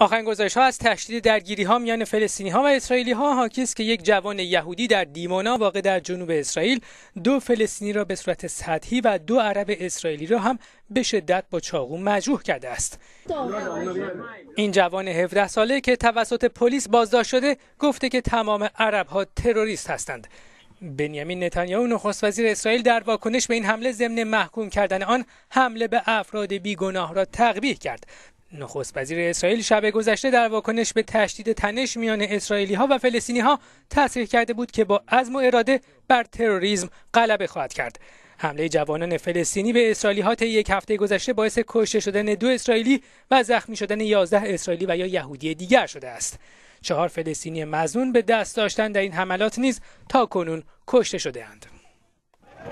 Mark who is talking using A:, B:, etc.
A: آخرین گزارش ها از تشدید درگیری ها میان فلسطینی ها و اسرائیلی ها حاکی است که یک جوان یهودی در دیمانا واقع در جنوب اسرائیل دو فلسطینی را به صورت سطحی و دو عرب اسرائیلی را هم به شدت با چاقو مجروح کرده است. این جوان 17 ساله که توسط پلیس بازداشت شده گفته که تمام عرب ها تروریست هستند. بنیامین نتانیاهو نخست وزیر اسرائیل در واکنش به این حمله ضمن محکوم کردن آن حمله به افراد بیگناه را تقبیح کرد نخست وزیر اسرائیل شب گذشته در واکنش به تشدید تنش میان اسرائیلی ها و فلسطینی ها تصریح کرده بود که با عزم و اراده بر تروریسم غلبه خواهد کرد. حمله جوانان فلسطینی به اسرائیلی ها طی یک هفته گذشته باعث کشته شدن دو اسرائیلی و زخمی شدن 11 اسرائیلی و یا یهودی دیگر شده است. چهار فلسطینی مزنون به دست داشتن در این حملات نیز تا کنون کشته شده اند.